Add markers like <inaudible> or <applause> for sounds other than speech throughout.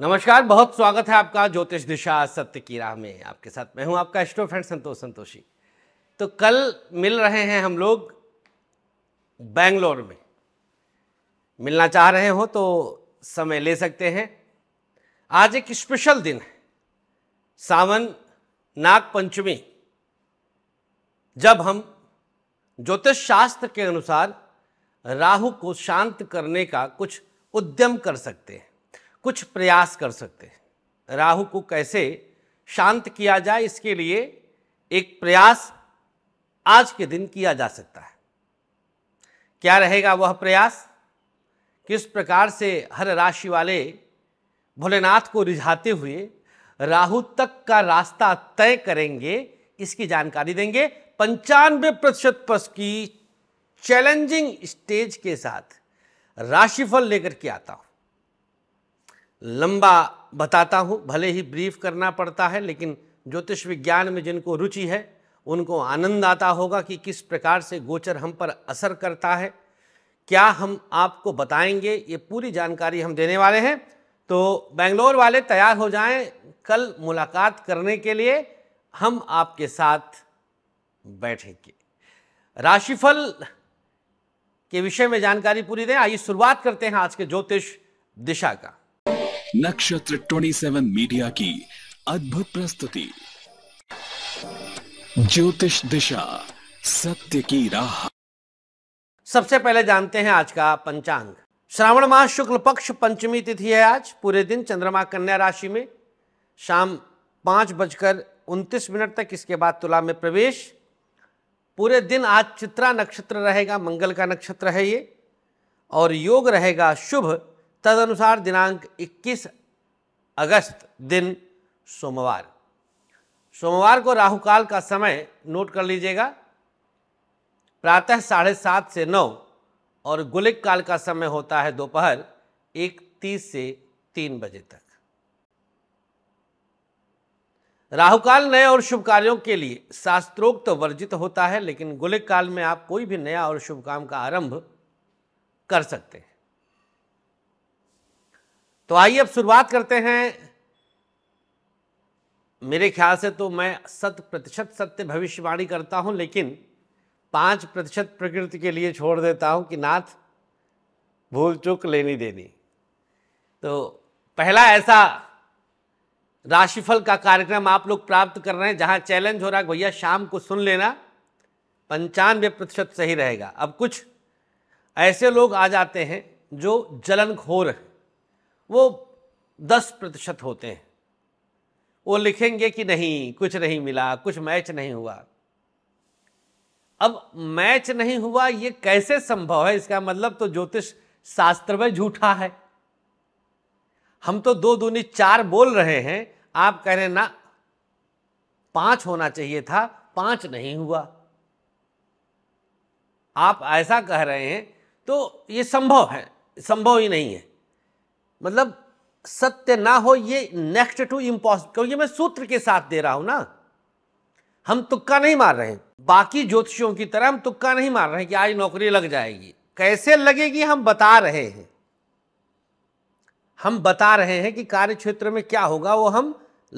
नमस्कार बहुत स्वागत है आपका ज्योतिष दिशा सत्य की राह में आपके साथ मैं हूं आपका एस्ट्रो फ्रेंड संतोष संतोषी तो कल मिल रहे हैं हम लोग बेंगलोर में मिलना चाह रहे हो तो समय ले सकते हैं आज एक स्पेशल दिन है सावन नाग पंचमी जब हम ज्योतिष शास्त्र के अनुसार राहु को शांत करने का कुछ उद्यम कर सकते हैं कुछ प्रयास कर सकते हैं राहु को कैसे शांत किया जाए इसके लिए एक प्रयास आज के दिन किया जा सकता है क्या रहेगा वह प्रयास किस प्रकार से हर राशि वाले भोलेनाथ को रिझाते हुए राहु तक का रास्ता तय करेंगे इसकी जानकारी देंगे पंचानवे प्रतिशत पश की चैलेंजिंग स्टेज के साथ राशिफल लेकर के आता हूं लंबा बताता हूँ भले ही ब्रीफ करना पड़ता है लेकिन ज्योतिष विज्ञान में जिनको रुचि है उनको आनंद आता होगा कि किस प्रकार से गोचर हम पर असर करता है क्या हम आपको बताएंगे ये पूरी जानकारी हम देने वाले हैं तो बेंगलोर वाले तैयार हो जाएं कल मुलाकात करने के लिए हम आपके साथ बैठेंगे राशिफल के विषय में जानकारी पूरी दें आइए शुरुआत करते हैं आज के ज्योतिष दिशा का नक्षत्र 27 मीडिया की अद्भुत प्रस्तुति ज्योतिष दिशा सत्य की राह सबसे पहले जानते हैं आज का पंचांग श्रावण मास शुक्ल पक्ष पंचमी तिथि है आज पूरे दिन चंद्रमा कन्या राशि में शाम पांच बजकर उनतीस मिनट तक इसके बाद तुला में प्रवेश पूरे दिन आज चित्रा नक्षत्र रहेगा मंगल का नक्षत्र है ये और योग रहेगा शुभ तदनुसार दिनांक 21 अगस्त दिन सोमवार सोमवार को राहु काल का समय नोट कर लीजिएगा प्रातः साढ़े सात से नौ और गुलिक काल का समय होता है दोपहर एक तीस से तीन बजे तक राहु काल नए और शुभ कार्यों के लिए शास्त्रोक्त तो वर्जित होता है लेकिन गुलिक काल में आप कोई भी नया और शुभ काम का आरंभ कर सकते हैं तो आइए अब शुरुआत करते हैं मेरे ख्याल से तो मैं शत प्रतिशत सत्य भविष्यवाणी करता हूँ लेकिन पाँच प्रतिशत प्रकृति के लिए छोड़ देता हूँ कि नाथ भूल चूक लेनी देनी तो पहला ऐसा राशिफल का कार्यक्रम आप लोग प्राप्त कर रहे हैं जहाँ चैलेंज हो रहा है भैया शाम को सुन लेना पंचानवे प्रतिशत सही रहेगा अब कुछ ऐसे लोग आ जाते हैं जो जलन खोर हैं वो दस प्रतिशत होते हैं वो लिखेंगे कि नहीं कुछ नहीं मिला कुछ मैच नहीं हुआ अब मैच नहीं हुआ ये कैसे संभव है इसका मतलब तो ज्योतिष शास्त्र में झूठा है हम तो दो दूनी चार बोल रहे हैं आप कह रहे ना पांच होना चाहिए था पांच नहीं हुआ आप ऐसा कह रहे हैं तो ये संभव है संभव ही नहीं है मतलब सत्य ना हो ये नेक्स्ट टू इम्पॉसिबल क्योंकि मैं सूत्र के साथ दे रहा हूं ना हम तुक्का नहीं मार रहे बाकी ज्योतिषियों की तरह हम तुक्का नहीं मार रहे कि आज नौकरी लग जाएगी कैसे लगेगी हम बता रहे हैं हम बता रहे हैं कि कार्य क्षेत्र में क्या होगा वो हम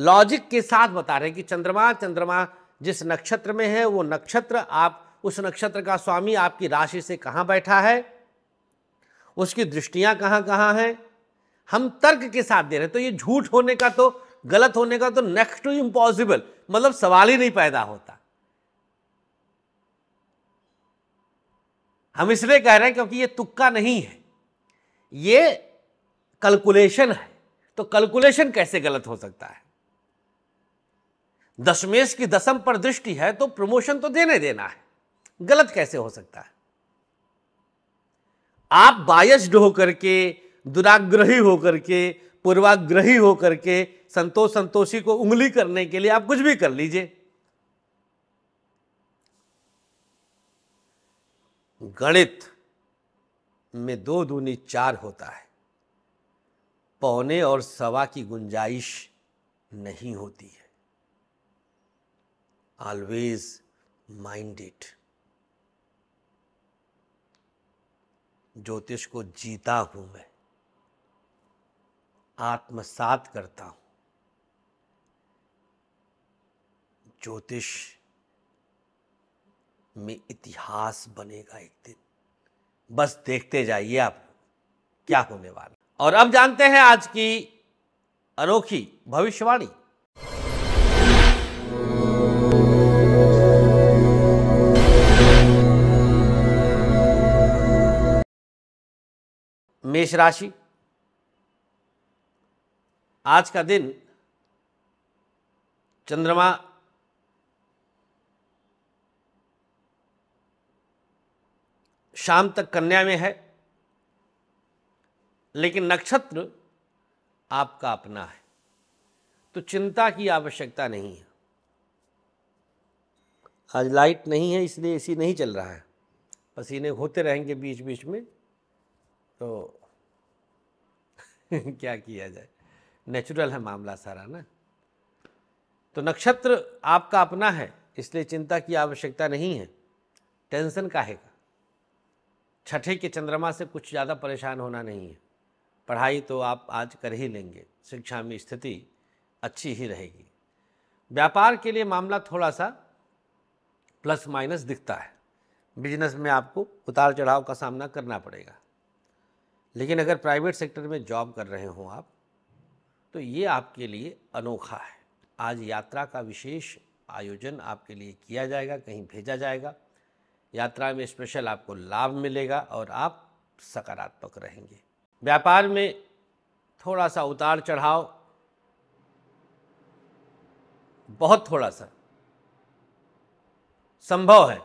लॉजिक के साथ बता रहे हैं कि चंद्रमा चंद्रमा जिस नक्षत्र में है वो नक्षत्र आप उस नक्षत्र का स्वामी आपकी राशि से कहाँ बैठा है उसकी दृष्टियाँ कहाँ कहाँ हैं हम तर्क के साथ दे रहे तो ये झूठ होने का तो गलत होने का तो नेक्स्ट टू इम्पॉसिबल मतलब सवाल ही नहीं पैदा होता हम इसलिए कह रहे हैं क्योंकि ये तुक्का नहीं है ये कैलकुलेशन है तो कैलकुलेशन कैसे गलत हो सकता है दशमेश की दशम पर दृष्टि है तो प्रमोशन तो देने देना है गलत कैसे हो सकता है आप बायस्ड होकर के दुराग्रही होकर के पूर्वाग्रही होकर के संतोष संतोषी को उंगली करने के लिए आप कुछ भी कर लीजिए गणित में दो दूनी चार होता है पौने और सवा की गुंजाइश नहीं होती है ऑलवेज माइंड इट ज्योतिष को जीता हूं मैं आत्मसात करता हूँ ज्योतिष में इतिहास बनेगा एक दिन बस देखते जाइए आप क्या होने वाला और अब जानते हैं आज की अनोखी भविष्यवाणी मेष राशि आज का दिन चंद्रमा शाम तक कन्या में है लेकिन नक्षत्र आपका अपना है तो चिंता की आवश्यकता नहीं है आज लाइट नहीं है इसलिए एसी नहीं चल रहा है पसीने होते रहेंगे बीच बीच में तो <laughs> क्या किया जाए नेचुरल है मामला सारा ना तो नक्षत्र आपका अपना है इसलिए चिंता की आवश्यकता नहीं है टेंशन का है छठे के चंद्रमा से कुछ ज़्यादा परेशान होना नहीं है पढ़ाई तो आप आज कर ही लेंगे शिक्षा में स्थिति अच्छी ही रहेगी व्यापार के लिए मामला थोड़ा सा प्लस माइनस दिखता है बिजनेस में आपको उतार चढ़ाव का सामना करना पड़ेगा लेकिन अगर प्राइवेट सेक्टर में जॉब कर रहे हों आप तो ये आपके लिए अनोखा है आज यात्रा का विशेष आयोजन आपके लिए किया जाएगा कहीं भेजा जाएगा यात्रा में स्पेशल आपको लाभ मिलेगा और आप सकारात्मक रहेंगे व्यापार में थोड़ा सा उतार चढ़ाव बहुत थोड़ा सा संभव है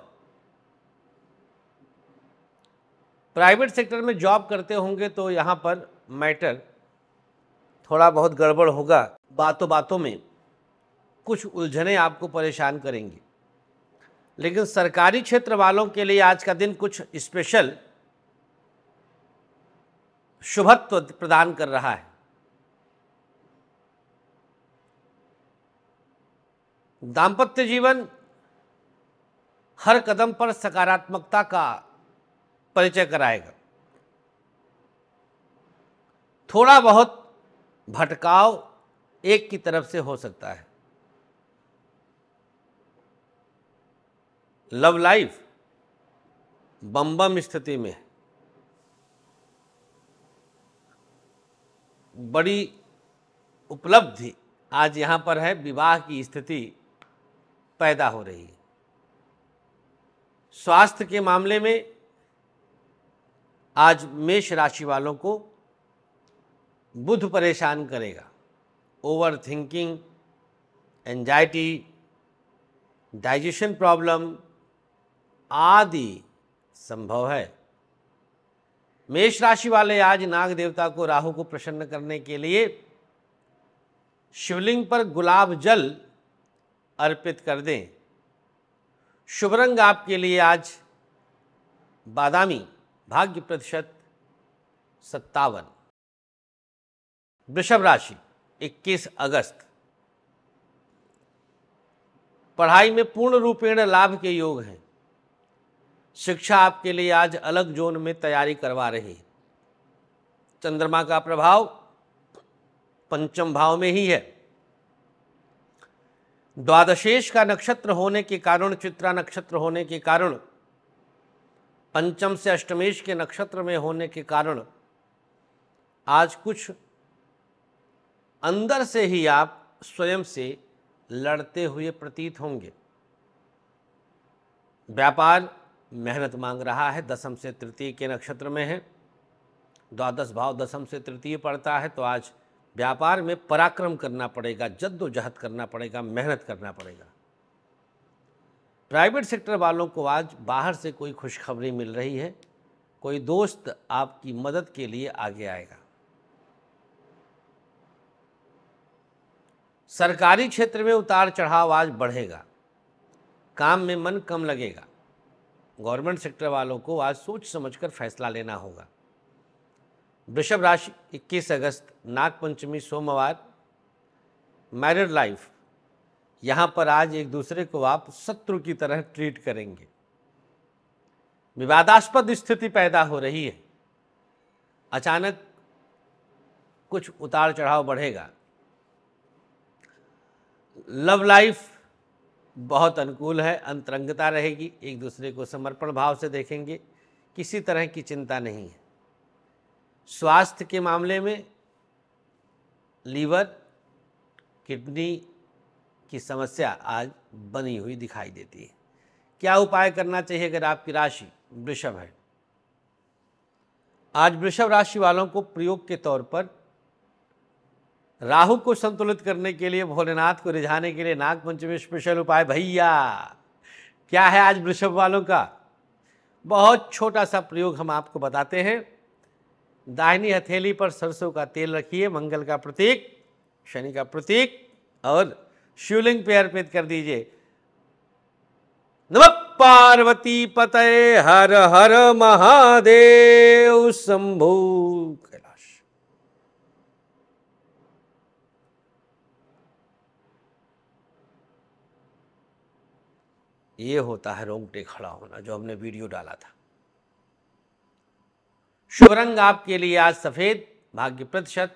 प्राइवेट सेक्टर में जॉब करते होंगे तो यहाँ पर मैटर थोड़ा बहुत गड़बड़ होगा बातों बातों में कुछ उलझने आपको परेशान करेंगी लेकिन सरकारी क्षेत्र वालों के लिए आज का दिन कुछ स्पेशल शुभत्व प्रदान कर रहा है दाम्पत्य जीवन हर कदम पर सकारात्मकता का परिचय कराएगा थोड़ा बहुत भटकाव एक की तरफ से हो सकता है लव लाइफ बम बम स्थिति में बड़ी उपलब्धि आज यहां पर है विवाह की स्थिति पैदा हो रही है स्वास्थ्य के मामले में आज मेष राशि वालों को बुध परेशान करेगा overthinking anxiety digestion problem आदि संभव है मेष राशि वाले आज नाग देवता को राहु को प्रसन्न करने के लिए शिवलिंग पर गुलाब जल अर्पित कर दें शुभ रंग आपके लिए आज बादामी भाग्य प्रतिशत सत्तावन वृषभ राशि 21 अगस्त पढ़ाई में पूर्ण रूपेण लाभ के योग हैं शिक्षा आपके लिए आज अलग जोन में तैयारी करवा रही है चंद्रमा का प्रभाव पंचम भाव में ही है द्वादशेश का नक्षत्र होने के कारण चित्रा नक्षत्र होने के कारण पंचम से अष्टमेश के नक्षत्र में होने के कारण आज कुछ अंदर से ही आप स्वयं से लड़ते हुए प्रतीत होंगे व्यापार मेहनत मांग रहा है दसम से तृतीय के नक्षत्र में है द्वादश भाव दसम से तृतीय पड़ता है तो आज व्यापार में पराक्रम करना पड़ेगा जद्दोजहद करना पड़ेगा मेहनत करना पड़ेगा प्राइवेट सेक्टर वालों को आज बाहर से कोई खुशखबरी मिल रही है कोई दोस्त आपकी मदद के लिए आगे आएगा सरकारी क्षेत्र में उतार चढ़ाव आज बढ़ेगा काम में मन कम लगेगा गवर्नमेंट सेक्टर वालों को आज सोच समझकर फैसला लेना होगा वृषभ राशि 21 अगस्त नागपंचमी सोमवार मैरिड लाइफ यहाँ पर आज एक दूसरे को आप शत्रु की तरह ट्रीट करेंगे विवादास्पद स्थिति पैदा हो रही है अचानक कुछ उतार चढ़ाव बढ़ेगा लव लाइफ बहुत अनुकूल है अंतरंगता रहेगी एक दूसरे को समर्पण भाव से देखेंगे किसी तरह की चिंता नहीं है स्वास्थ्य के मामले में लीवर किडनी की समस्या आज बनी हुई दिखाई देती है क्या उपाय करना चाहिए अगर आपकी राशि वृषभ है आज वृषभ राशि वालों को प्रयोग के तौर पर राहु को संतुलित करने के लिए भोलेनाथ को रिझाने के लिए नागपंचमी स्पेशल उपाय भैया क्या है आज वृषभ वालों का बहुत छोटा सा प्रयोग हम आपको बताते हैं दाहिनी हथेली पर सरसों का तेल रखिए मंगल का प्रतीक शनि का प्रतीक और शिवलिंग पे अर्पित कर दीजिए नम पार्वती पते हर हर महादेव शंभू ये होता है रोंगटे खड़ा होना जो हमने वीडियो डाला था शुभ रंग आपके लिए आज सफेद भाग्य प्रतिशत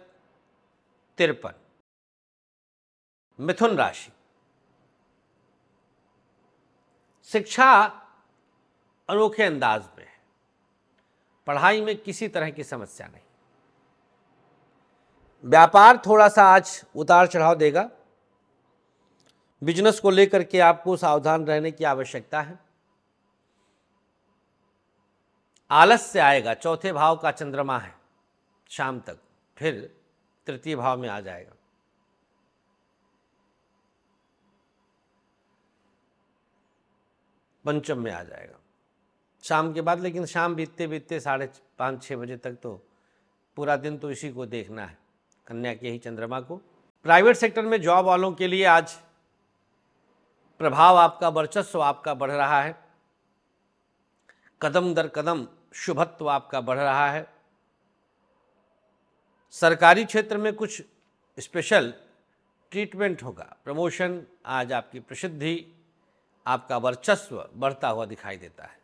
तिरपन मिथुन राशि शिक्षा अनोखे अंदाज में है पढ़ाई में किसी तरह की समस्या नहीं व्यापार थोड़ा सा आज उतार चढ़ाव देगा बिजनेस को लेकर के आपको सावधान रहने की आवश्यकता है आलस से आएगा चौथे भाव का चंद्रमा है शाम तक फिर तृतीय भाव में आ जाएगा पंचम में आ जाएगा शाम के बाद लेकिन शाम बीतते बीतते साढ़े पाँच छः बजे तक तो पूरा दिन तो इसी को देखना है कन्या के ही चंद्रमा को प्राइवेट सेक्टर में जॉब वालों के लिए आज प्रभाव आपका वर्चस्व आपका बढ़ रहा है कदम दर कदम शुभत्व आपका बढ़ रहा है सरकारी क्षेत्र में कुछ स्पेशल ट्रीटमेंट होगा प्रमोशन आज आपकी प्रसिद्धि आपका वर्चस्व बढ़ता हुआ दिखाई देता है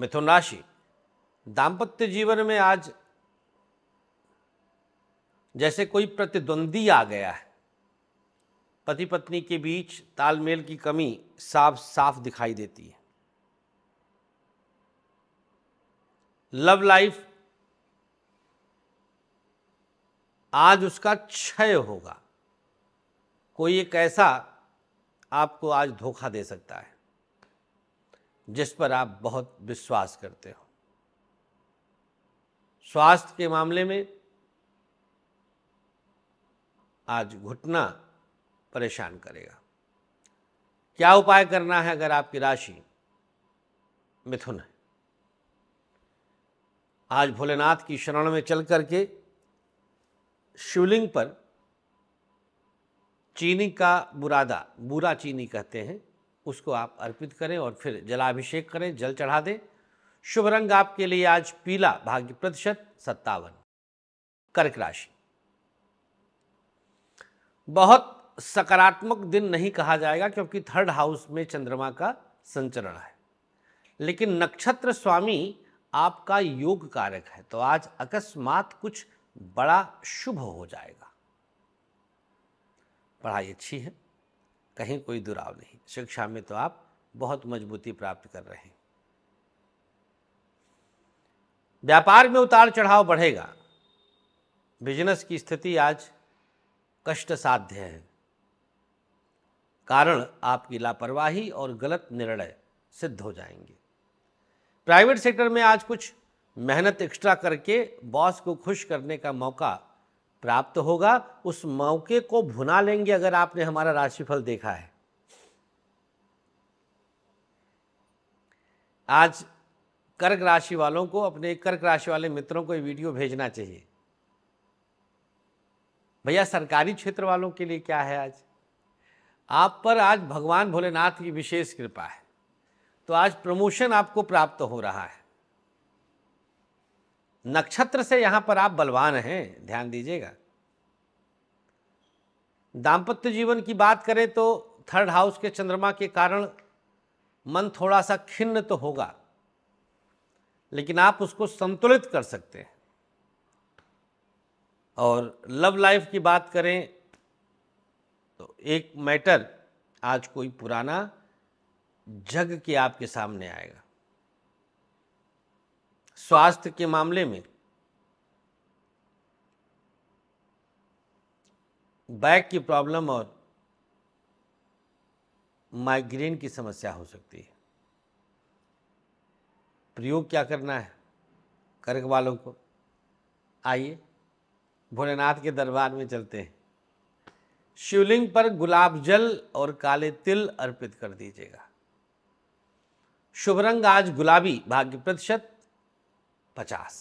मिथुन राशि दाम्पत्य जीवन में आज जैसे कोई प्रतिद्वंदी आ गया है पति पत्नी के बीच तालमेल की कमी साफ साफ दिखाई देती है लव लाइफ आज उसका क्षय होगा कोई एक ऐसा आपको आज धोखा दे सकता है जिस पर आप बहुत विश्वास करते हो स्वास्थ्य के मामले में आज घुटना परेशान करेगा क्या उपाय करना है अगर आपकी राशि मिथुन है आज भोलेनाथ की शरण में चल करके शिवलिंग पर चीनी का बुरादा बुरा चीनी कहते हैं उसको आप अर्पित करें और फिर जलाभिषेक करें जल चढ़ा दें शुभ रंग आपके लिए आज पीला भाग्य प्रतिशत सत्तावन कर्क राशि बहुत सकारात्मक दिन नहीं कहा जाएगा क्योंकि थर्ड हाउस में चंद्रमा का संचरण है लेकिन नक्षत्र स्वामी आपका योग कारक है तो आज अकस्मात कुछ बड़ा शुभ हो जाएगा पढ़ाई अच्छी है कहीं कोई दुराव नहीं शिक्षा में तो आप बहुत मजबूती प्राप्त कर रहे हैं व्यापार में उतार चढ़ाव बढ़ेगा बिजनेस की स्थिति आज कष्ट साध्य है कारण आपकी लापरवाही और गलत निर्णय सिद्ध हो जाएंगे प्राइवेट सेक्टर में आज कुछ मेहनत एक्स्ट्रा करके बॉस को खुश करने का मौका प्राप्त होगा उस मौके को भुना लेंगे अगर आपने हमारा राशिफल देखा है आज कर्क राशि वालों को अपने कर्क राशि वाले मित्रों को ये वीडियो भेजना चाहिए भैया सरकारी क्षेत्र वालों के लिए क्या है आज आप पर आज भगवान भोलेनाथ की विशेष कृपा है तो आज प्रमोशन आपको प्राप्त हो रहा है नक्षत्र से यहां पर आप बलवान हैं ध्यान दीजिएगा दाम्पत्य जीवन की बात करें तो थर्ड हाउस के चंद्रमा के कारण मन थोड़ा सा खिन्न तो होगा लेकिन आप उसको संतुलित कर सकते हैं और लव लाइफ की बात करें तो एक मैटर आज कोई पुराना जग के आपके सामने आएगा स्वास्थ्य के मामले में बैक की प्रॉब्लम और माइग्रेन की समस्या हो सकती है प्रयोग क्या करना है कर्क वालों को आइए भोलेनाथ के दरबार में चलते हैं शिवलिंग पर गुलाब जल और काले तिल अर्पित कर दीजिएगा शुभ रंग आज गुलाबी भाग्य प्रतिशत पचास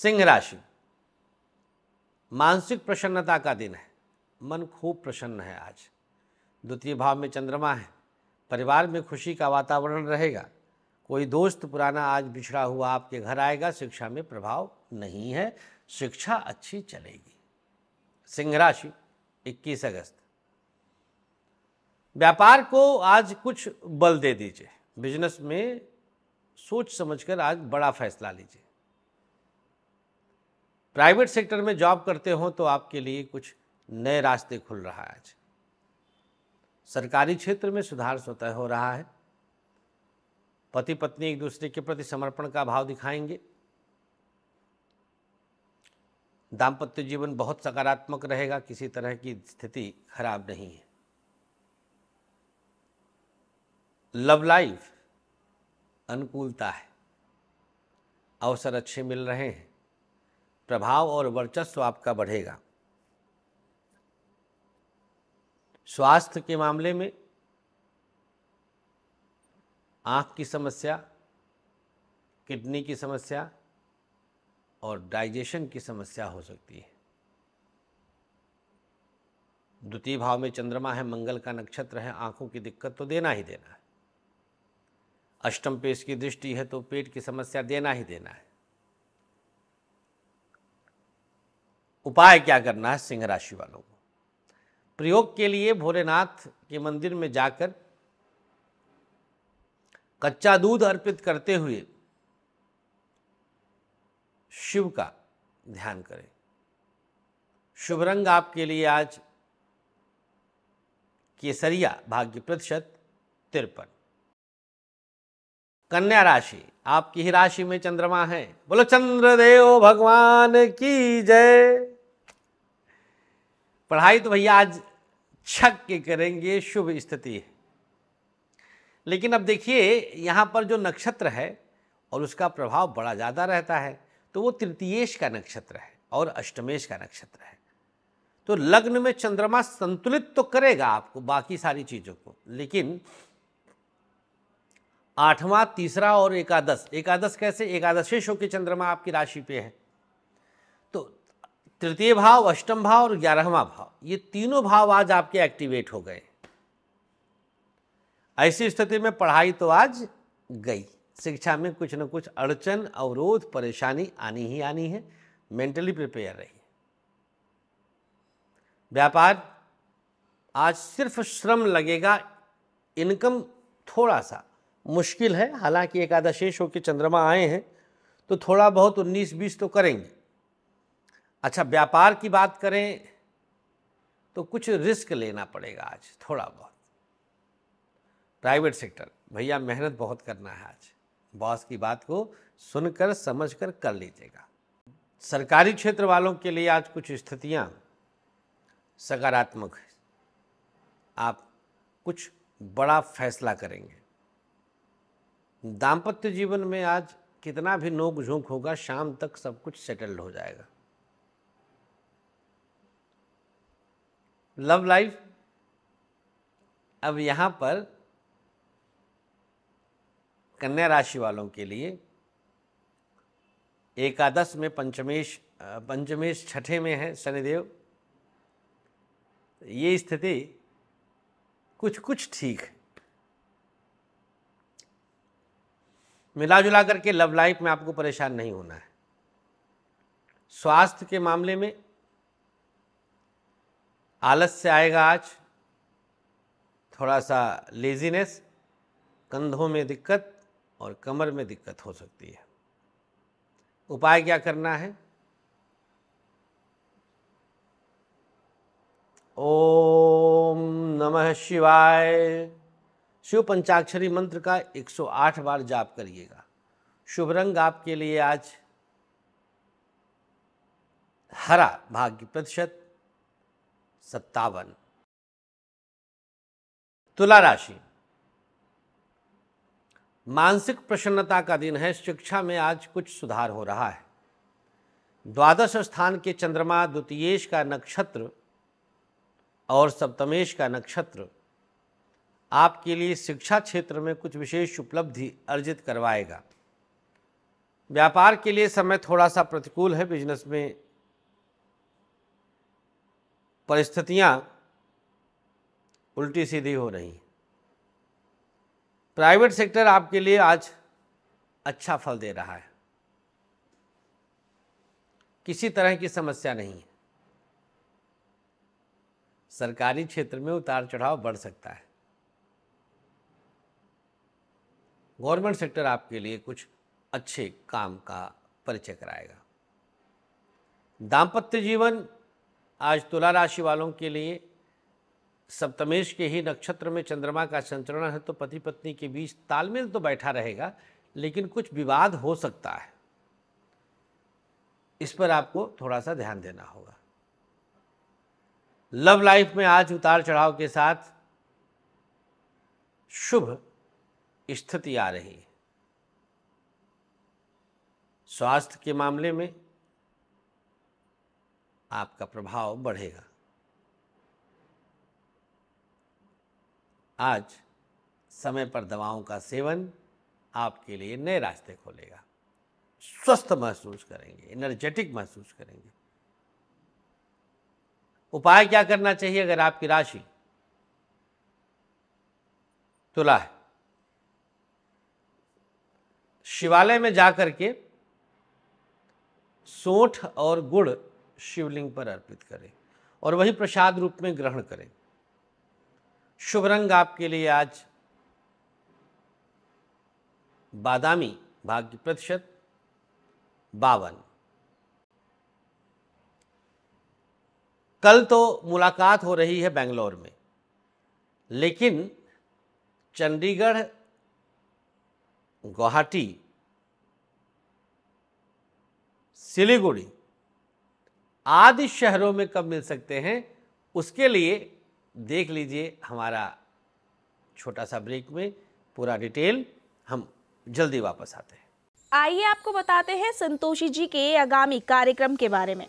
सिंह राशि मानसिक प्रसन्नता का दिन है मन खूब प्रसन्न है आज द्वितीय भाव में चंद्रमा है परिवार में खुशी का वातावरण रहेगा कोई दोस्त पुराना आज बिछड़ा हुआ आपके घर आएगा शिक्षा में प्रभाव नहीं है शिक्षा अच्छी चलेगी सिंह राशि 21 अगस्त व्यापार को आज कुछ बल दे दीजिए बिजनेस में सोच समझकर आज बड़ा फैसला लीजिए प्राइवेट सेक्टर में जॉब करते हो तो आपके लिए कुछ नए रास्ते खुल रहा है आज सरकारी क्षेत्र में सुधार स्वतः हो रहा है पति पत्नी एक दूसरे के प्रति समर्पण का भाव दिखाएंगे दाम्पत्य जीवन बहुत सकारात्मक रहेगा किसी तरह की स्थिति खराब नहीं है लव लाइफ अनुकूलता है अवसर अच्छे मिल रहे हैं प्रभाव और वर्चस्व आपका बढ़ेगा स्वास्थ्य के मामले में आँख की समस्या किडनी की समस्या और डाइजेशन की समस्या हो सकती है द्वितीय भाव में चंद्रमा है मंगल का नक्षत्र है आंखों की दिक्कत तो देना ही देना है अष्टम पेश की दृष्टि है तो पेट की समस्या देना ही देना है उपाय क्या करना है सिंह राशि वालों को प्रयोग के लिए भोलेनाथ के मंदिर में जाकर कच्चा दूध अर्पित करते हुए शिव का ध्यान करें शुभ रंग आपके लिए आज केसरिया भाग्य प्रतिशत तिरपन कन्या राशि आपकी ही राशि में चंद्रमा है बोलो चंद्रदेव भगवान की जय पढ़ाई तो भैया आज छक के करेंगे शुभ स्थिति है लेकिन अब देखिए यहां पर जो नक्षत्र है और उसका प्रभाव बड़ा ज़्यादा रहता है तो वो तृतीयेश का नक्षत्र है और अष्टमेश का नक्षत्र है तो लग्न में चंद्रमा संतुलित तो करेगा आपको बाकी सारी चीज़ों को लेकिन आठवां तीसरा और एकादश एकादश कैसे एकादशेश होकर चंद्रमा आपकी राशि पे है तो तृतीय भाव अष्टम भाव और ग्यारहवा भाव ये तीनों भाव आज आपके एक्टिवेट हो गए ऐसी स्थिति में पढ़ाई तो आज गई शिक्षा में कुछ न कुछ अड़चन अवरोध परेशानी आनी ही आनी है मेंटली प्रिपेयर रहिए व्यापार आज सिर्फ श्रम लगेगा इनकम थोड़ा सा मुश्किल है हालांकि एकादशेष होकर चंद्रमा आए हैं तो थोड़ा बहुत उन्नीस बीस तो करेंगे अच्छा व्यापार की बात करें तो कुछ रिस्क लेना पड़ेगा आज थोड़ा बहुत प्राइवेट सेक्टर भैया मेहनत बहुत करना है आज बॉस की बात को सुनकर समझकर कर लीजिएगा सरकारी क्षेत्र वालों के लिए आज कुछ स्थितियां सकारात्मक आप कुछ बड़ा फैसला करेंगे दाम्पत्य जीवन में आज कितना भी नोक झोंक होगा शाम तक सब कुछ सेटल्ड हो जाएगा लव लाइफ अब यहाँ पर कन्या राशि वालों के लिए एकादश में पंचमेश पंचमेश छठे में है शनिदेव ये स्थिति कुछ कुछ ठीक है मिला जुला करके लव लाइफ में आपको परेशान नहीं होना है स्वास्थ्य के मामले में आलस से आएगा आज थोड़ा सा लेजीनेस कंधों में दिक्कत और कमर में दिक्कत हो सकती है उपाय क्या करना है ओम नमः शिवाय शिव पंचाक्षरी मंत्र का 108 बार जाप करिएगा शुभ रंग आपके लिए आज हरा भाग्य प्रतिशत सत्तावन तुला राशि मानसिक प्रसन्नता का दिन है शिक्षा में आज कुछ सुधार हो रहा है द्वादश स्थान के चंद्रमा द्वितीयेश का नक्षत्र और सप्तमेश का नक्षत्र आपके लिए शिक्षा क्षेत्र में कुछ विशेष उपलब्धि अर्जित करवाएगा व्यापार के लिए समय थोड़ा सा प्रतिकूल है बिजनेस में परिस्थितियां उल्टी सीधी हो रही हैं प्राइवेट सेक्टर आपके लिए आज अच्छा फल दे रहा है किसी तरह की समस्या नहीं है सरकारी क्षेत्र में उतार चढ़ाव बढ़ सकता है गवर्नमेंट सेक्टर आपके लिए कुछ अच्छे काम का परिचय कराएगा दाम्पत्य जीवन आज तुला राशि वालों के लिए सप्तमेश के ही नक्षत्र में चंद्रमा का संचरण है तो पति पत्नी के बीच तालमेल तो बैठा रहेगा लेकिन कुछ विवाद हो सकता है इस पर आपको थोड़ा सा ध्यान देना होगा लव लाइफ में आज उतार चढ़ाव के साथ शुभ स्थिति आ रही है स्वास्थ्य के मामले में आपका प्रभाव बढ़ेगा आज समय पर दवाओं का सेवन आपके लिए नए रास्ते खोलेगा स्वस्थ महसूस करेंगे एनर्जेटिक महसूस करेंगे उपाय क्या करना चाहिए अगर आपकी राशि तुला है शिवालय में जाकर के सोठ और गुड़ शिवलिंग पर अर्पित करें और वही प्रसाद रूप में ग्रहण करें शुभ रंग आपके लिए आज बादामी भाग्य प्रतिशत बावन कल तो मुलाकात हो रही है बेंगलोर में लेकिन चंडीगढ़ गुवाहाटी सिलीगुड़ी आदि शहरों में कब मिल सकते हैं उसके लिए देख लीजिए हमारा छोटा सा ब्रेक में पूरा डिटेल हम जल्दी वापस आते हैं आइए आपको बताते हैं संतोषी जी के आगामी कार्यक्रम के बारे में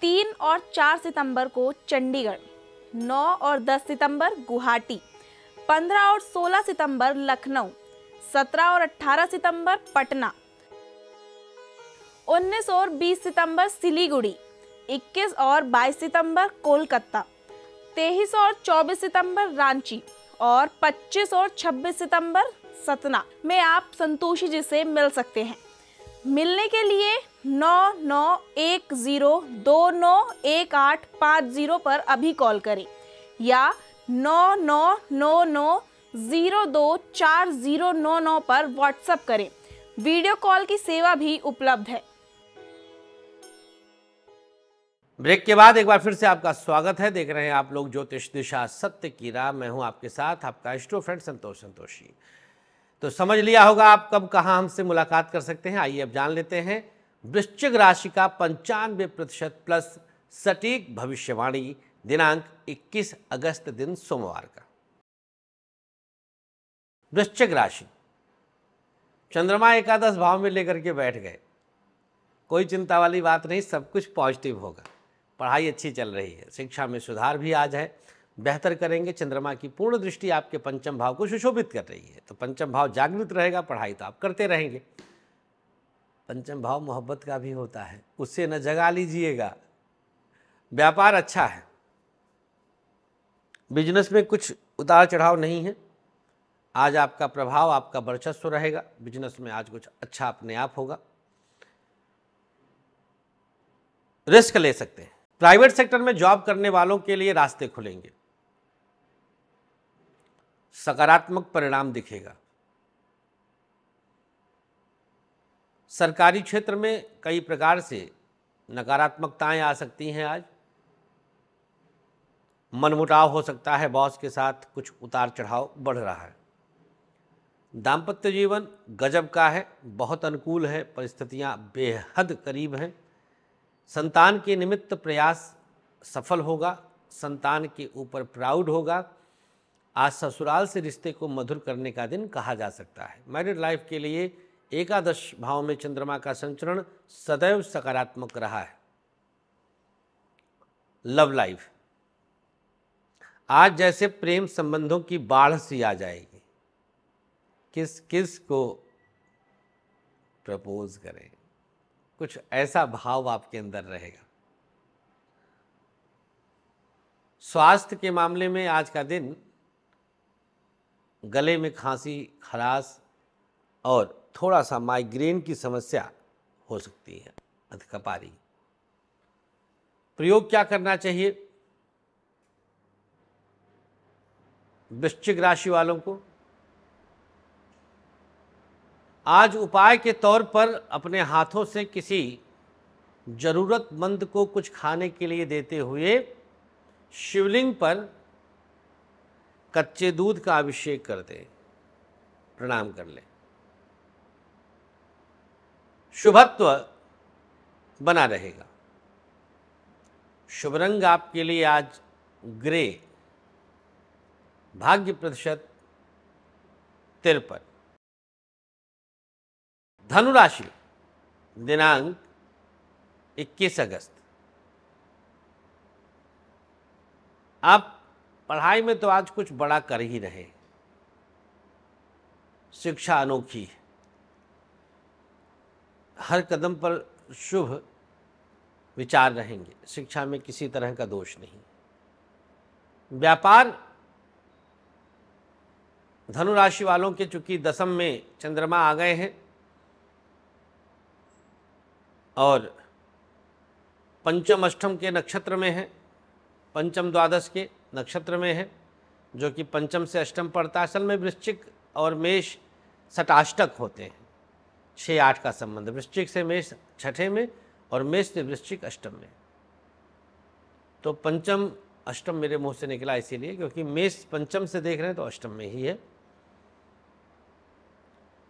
तीन और चार सितंबर को चंडीगढ़ नौ और दस सितंबर गुवाहाटी पंद्रह और सोलह सितंबर लखनऊ सत्रह और अट्ठारह सितंबर पटना उन्नीस और बीस सितंबर सिलीगुड़ी इक्कीस और बाईस सितंबर कोलकाता तेईस और चौबीस सितंबर रांची और 25 और 26 सितंबर सतना में आप संतोषी जी से मिल सकते हैं मिलने के लिए नौ नौ एक ज़ीरो दो नौ एक आठ पाँच ज़ीरो पर अभी कॉल करें या नौ नौ नौ नौ ज़ीरो दो चार ज़ीरो नौ नौ पर व्हाट्सअप करें वीडियो कॉल की सेवा भी उपलब्ध है ब्रेक के बाद एक बार फिर से आपका स्वागत है देख रहे हैं आप लोग ज्योतिष दिशा सत्य की राह मैं हूं आपके साथ आपका स्टो फ्रेंड संतोष संतोषी तो समझ लिया होगा आप कब कहां हमसे मुलाकात कर सकते हैं आइए अब जान लेते हैं वृश्चिक राशि का पंचानवे प्रतिशत प्लस सटीक भविष्यवाणी दिनांक 21 अगस्त दिन सोमवार का वृश्चिक राशि चंद्रमा एकादश भाव में लेकर के बैठ गए कोई चिंता वाली बात नहीं सब कुछ पॉजिटिव होगा पढ़ाई अच्छी चल रही है शिक्षा में सुधार भी आज है बेहतर करेंगे चंद्रमा की पूर्ण दृष्टि आपके पंचम भाव को सुशोभित कर रही है तो पंचम भाव जागृत रहेगा पढ़ाई तो आप करते रहेंगे पंचम भाव मोहब्बत का भी होता है उससे न जगा लीजिएगा व्यापार अच्छा है बिजनेस में कुछ उतार चढ़ाव नहीं है आज आपका प्रभाव आपका वर्चस्व रहेगा बिजनेस में आज कुछ अच्छा अपने आप होगा रिस्क ले सकते हैं प्राइवेट सेक्टर में जॉब करने वालों के लिए रास्ते खुलेंगे सकारात्मक परिणाम दिखेगा सरकारी क्षेत्र में कई प्रकार से नकारात्मकताएं आ सकती हैं आज मनमुटाव हो सकता है बॉस के साथ कुछ उतार चढ़ाव बढ़ रहा है दाम्पत्य जीवन गजब का है बहुत अनुकूल है परिस्थितियां बेहद करीब हैं संतान के निमित्त प्रयास सफल होगा संतान के ऊपर प्राउड होगा आज ससुराल से रिश्ते को मधुर करने का दिन कहा जा सकता है मैरिड लाइफ के लिए एकादश भाव में चंद्रमा का संचरण सदैव सकारात्मक रहा है लव लाइफ आज जैसे प्रेम संबंधों की बाढ़ सी आ जाएगी किस किस को प्रपोज करें कुछ ऐसा भाव आपके अंदर रहेगा स्वास्थ्य के मामले में आज का दिन गले में खांसी खराश और थोड़ा सा माइग्रेन की समस्या हो सकती है अधिकपारी प्रयोग क्या करना चाहिए वृश्चिक राशि वालों को आज उपाय के तौर पर अपने हाथों से किसी ज़रूरतमंद को कुछ खाने के लिए देते हुए शिवलिंग पर कच्चे दूध का अभिषेक कर दें प्रणाम कर लें शुभत्व बना रहेगा शुभ रंग आपके लिए आज ग्रे भाग्य प्रतिशत तिरपन धनुराशि दिनांक 21 अगस्त आप पढ़ाई में तो आज कुछ बड़ा कर ही रहे शिक्षा अनोखी है हर कदम पर शुभ विचार रहेंगे शिक्षा में किसी तरह का दोष नहीं व्यापार धनुराशि वालों के चूंकि दसम में चंद्रमा आ गए हैं और पंचम अष्टम के नक्षत्र में है पंचम द्वादश के नक्षत्र में है जो कि पंचम से अष्टम पड़ता असल में वृश्चिक और मेष सटाष्टक होते हैं छः आठ का संबंध वृश्चिक से मेष छठे में और मेष से वृश्चिक अष्टम में तो पंचम अष्टम मेरे मुंह से निकला इसीलिए क्योंकि मेष पंचम से देख रहे हैं तो अष्टम में ही है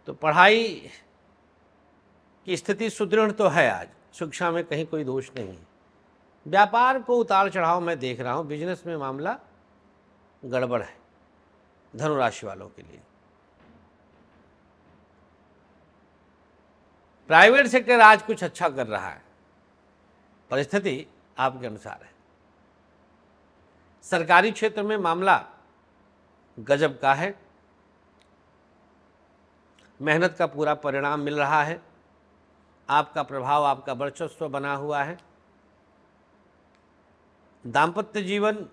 तो पढ़ाई कि स्थिति सुदृढ़ तो है आज शिक्षा में कहीं कोई दोष नहीं है व्यापार को उतार चढ़ाव मैं देख रहा हूँ बिजनेस में मामला गड़बड़ है धनुराशि वालों के लिए प्राइवेट सेक्टर आज कुछ अच्छा कर रहा है परिस्थिति आपके अनुसार है सरकारी क्षेत्र में मामला गजब का है मेहनत का पूरा परिणाम मिल रहा है आपका प्रभाव आपका वर्चस्व बना हुआ है दाम्पत्य जीवन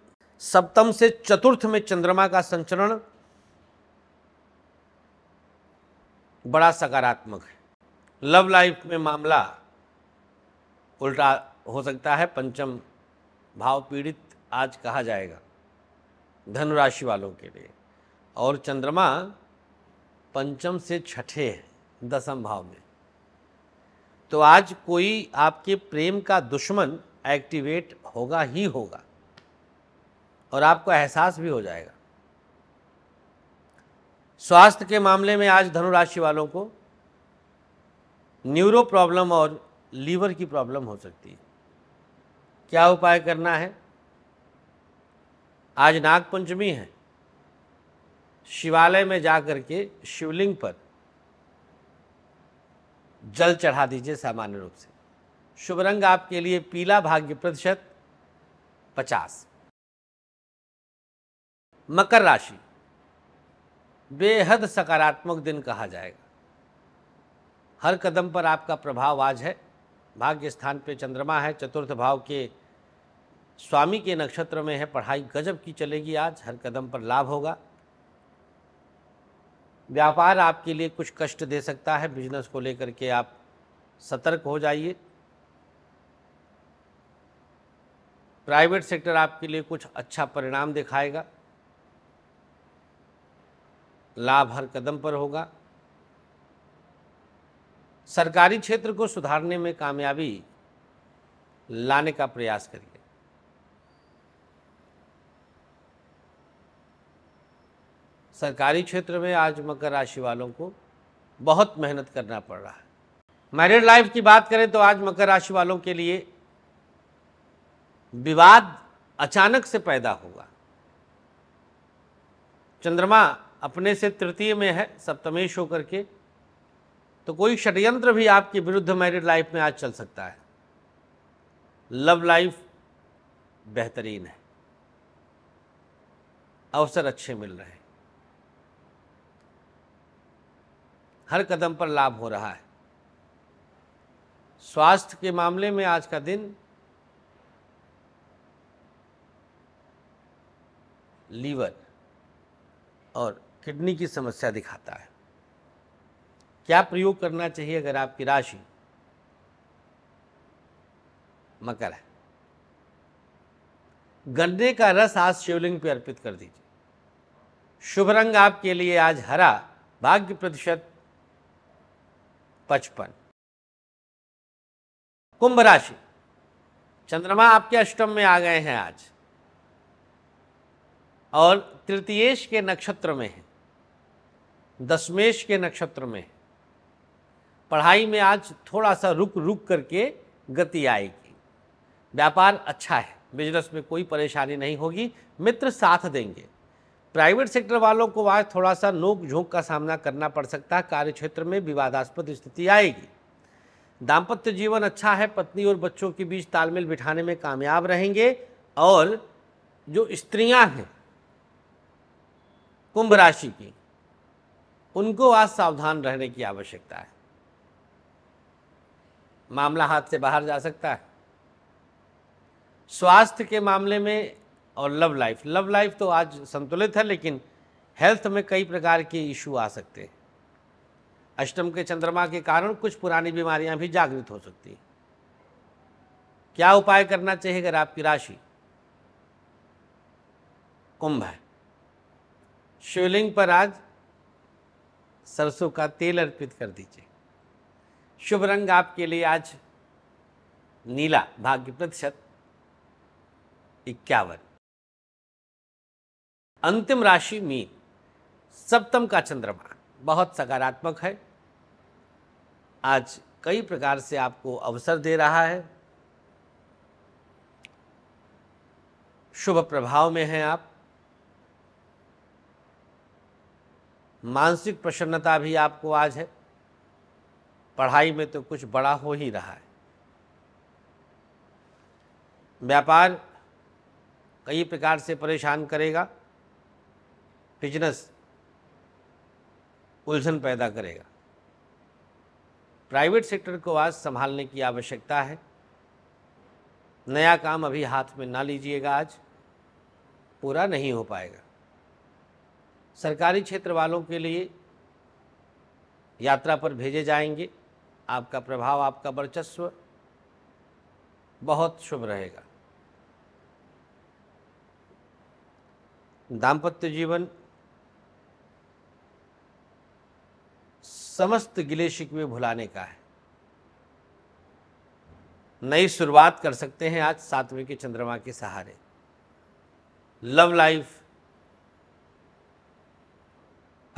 सप्तम से चतुर्थ में चंद्रमा का संचरण बड़ा सकारात्मक है लव लाइफ में मामला उल्टा हो सकता है पंचम भाव पीड़ित आज कहा जाएगा धनु राशि वालों के लिए और चंद्रमा पंचम से छठे है दसम भाव में तो आज कोई आपके प्रेम का दुश्मन एक्टिवेट होगा ही होगा और आपको एहसास भी हो जाएगा स्वास्थ्य के मामले में आज धनुराशि वालों को न्यूरो प्रॉब्लम और लीवर की प्रॉब्लम हो सकती है क्या उपाय करना है आज नागपंचमी है शिवालय में जा के शिवलिंग पर जल चढ़ा दीजिए सामान्य रूप से शुभ रंग आपके लिए पीला भाग्य प्रतिशत पचास मकर राशि बेहद सकारात्मक दिन कहा जाएगा हर कदम पर आपका प्रभाव आज है भाग्य स्थान पे चंद्रमा है चतुर्थ भाव के स्वामी के नक्षत्र में है पढ़ाई गजब की चलेगी आज हर कदम पर लाभ होगा व्यापार आपके लिए कुछ कष्ट दे सकता है बिजनेस को लेकर के आप सतर्क हो जाइए प्राइवेट सेक्टर आपके लिए कुछ अच्छा परिणाम दिखाएगा लाभ हर कदम पर होगा सरकारी क्षेत्र को सुधारने में कामयाबी लाने का प्रयास करिए सरकारी क्षेत्र में आज मकर राशि वालों को बहुत मेहनत करना पड़ रहा है मैरिड लाइफ की बात करें तो आज मकर राशि वालों के लिए विवाद अचानक से पैदा होगा चंद्रमा अपने से तृतीय में है सप्तमेश होकर के तो कोई षड्यंत्र भी आपके विरुद्ध मैरिड लाइफ में आज चल सकता है लव लाइफ बेहतरीन है अवसर अच्छे मिल रहे हैं हर कदम पर लाभ हो रहा है स्वास्थ्य के मामले में आज का दिन लीवर और किडनी की समस्या दिखाता है क्या प्रयोग करना चाहिए अगर आपकी राशि मकर है गन्ने का रस आज शिवलिंग पर अर्पित कर दीजिए शुभ रंग आपके लिए आज हरा भाग्य प्रतिशत पचपन कुंभ राशि चंद्रमा आपके अष्टम में आ गए हैं आज और तृतीयेश के नक्षत्र में है दशमेश के नक्षत्र में है पढ़ाई में आज थोड़ा सा रुक रुक करके गति आएगी व्यापार अच्छा है बिजनेस में कोई परेशानी नहीं होगी मित्र साथ देंगे प्राइवेट सेक्टर वालों को आज थोड़ा सा नोक झोंक का सामना करना पड़ सकता है कार्य क्षेत्र में विवादास्पद स्थिति आएगी दाम्पत्य जीवन अच्छा है पत्नी और बच्चों के बीच तालमेल बिठाने में कामयाब रहेंगे और जो स्त्रियां हैं कुंभ राशि की उनको आज सावधान रहने की आवश्यकता है मामला हाथ से बाहर जा सकता है स्वास्थ्य के मामले में और लव लाइफ लव लाइफ तो आज संतुलित है लेकिन हेल्थ में कई प्रकार के इशू आ सकते हैं अष्टम के चंद्रमा के कारण कुछ पुरानी बीमारियां भी जागृत हो सकती हैं क्या उपाय करना चाहिए अगर आपकी राशि कुंभ है शिवलिंग पर आज सरसों का तेल अर्पित कर दीजिए शुभ रंग आपके लिए आज नीला भाग्य प्रतिशत इक्यावन अंतिम राशि मीन सप्तम का चंद्रमा बहुत सकारात्मक है आज कई प्रकार से आपको अवसर दे रहा है शुभ प्रभाव में हैं आप मानसिक प्रसन्नता भी आपको आज है पढ़ाई में तो कुछ बड़ा हो ही रहा है व्यापार कई प्रकार से परेशान करेगा टिचनस उलझन पैदा करेगा प्राइवेट सेक्टर को आज संभालने की आवश्यकता है नया काम अभी हाथ में ना लीजिएगा आज पूरा नहीं हो पाएगा सरकारी क्षेत्र वालों के लिए यात्रा पर भेजे जाएंगे आपका प्रभाव आपका वर्चस्व बहुत शुभ रहेगा दाम्पत्य जीवन समस्त गिले शिकवे भुलाने का है नई शुरुआत कर सकते हैं आज सातवें के चंद्रमा के सहारे लव लाइफ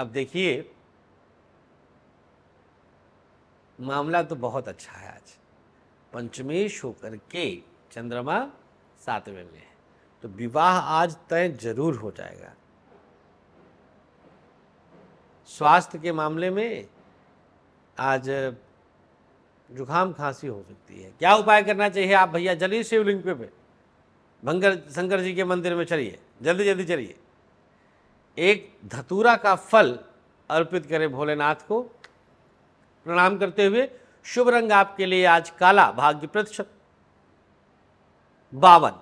अब देखिए मामला तो बहुत अच्छा है आज पंचमेश होकर के चंद्रमा सातवें में है तो विवाह आज तय जरूर हो जाएगा स्वास्थ्य के मामले में आज जुकाम खांसी हो सकती है क्या उपाय करना चाहिए आप भैया जल्दी शिवलिंग पे पे भंगर शंकर जी के मंदिर में चलिए जल्दी जल्दी चलिए एक धतूरा का फल अर्पित करें भोलेनाथ को प्रणाम करते हुए शुभ रंग आपके लिए आज काला भाग्य प्रतिशत बावन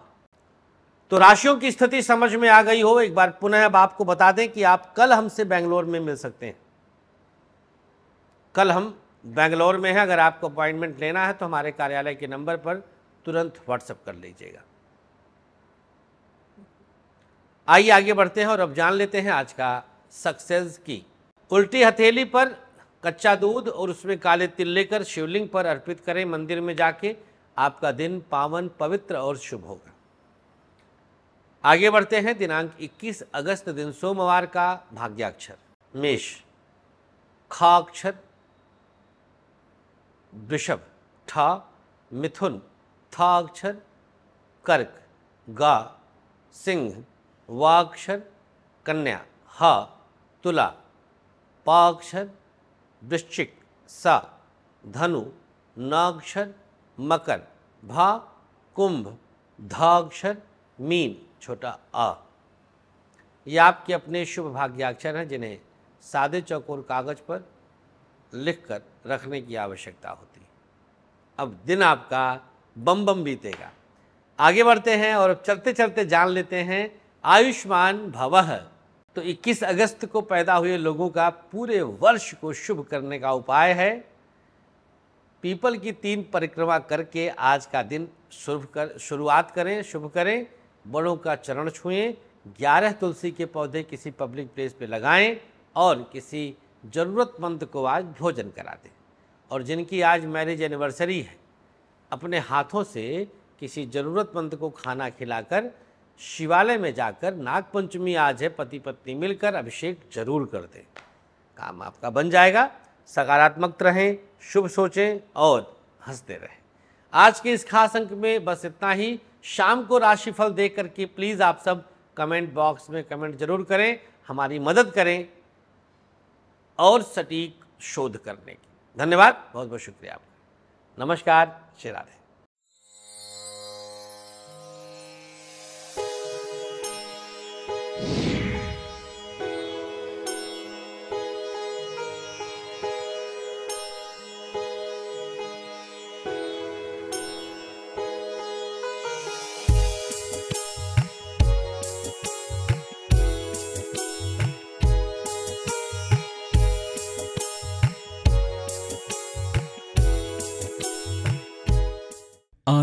तो राशियों की स्थिति समझ में आ गई हो एक बार पुनः अब आपको बता दें कि आप कल हमसे बेंगलोर में मिल सकते हैं कल हम बेंगलोर में हैं अगर आपको अपॉइंटमेंट लेना है तो हमारे कार्यालय के नंबर पर तुरंत व्हाट्सअप कर लीजिएगा आइए आगे बढ़ते हैं और अब जान लेते हैं आज का सक्सेस की उल्टी हथेली पर कच्चा दूध और उसमें काले तिल लेकर शिवलिंग पर अर्पित करें मंदिर में जाके आपका दिन पावन पवित्र और शुभ होगा आगे बढ़ते हैं दिनांक 21 अगस्त दिन सोमवार का भाग्याक्षर मेष खाक्षर वृषभ ठा मिथुन थाक्षर कर्क गा सिंह वाक्षर कन्या हा तुला पाक्षर वृश्चिक सा धनु नाक्षर मकर भा कुंभ धाक्षर मीन छोटा आ ये आपके अपने शुभ भाग्याक्षर हैं जिन्हें सादे चौकोर कागज पर लिखकर रखने की आवश्यकता होती अब दिन आपका बम बम बीतेगा आगे बढ़ते हैं और चलते चलते जान लेते हैं आयुष्मान भवह तो 21 अगस्त को पैदा हुए लोगों का पूरे वर्ष को शुभ करने का उपाय है पीपल की तीन परिक्रमा करके आज का दिन शुभ कर शुरुआत करें शुभ करें बड़ों का चरण छुएं ग्यारह तुलसी के पौधे किसी पब्लिक प्लेस पे लगाएं और किसी ज़रूरतमंद को आज भोजन करा दें और जिनकी आज मैरिज एनिवर्सरी है अपने हाथों से किसी ज़रूरतमंद को खाना खिलाकर शिवालय में जाकर नागपंचमी आज है पति पत्नी मिलकर अभिषेक जरूर कर दें काम आपका बन जाएगा सकारात्मक रहें शुभ सोचें और हंसते रहें आज के इस खास अंक में बस इतना ही शाम को राशिफल देख करके प्लीज़ आप सब कमेंट बॉक्स में कमेंट जरूर करें हमारी मदद करें और सटीक शोध करने की धन्यवाद बहुत बहुत शुक्रिया आपका नमस्कार श्री राधे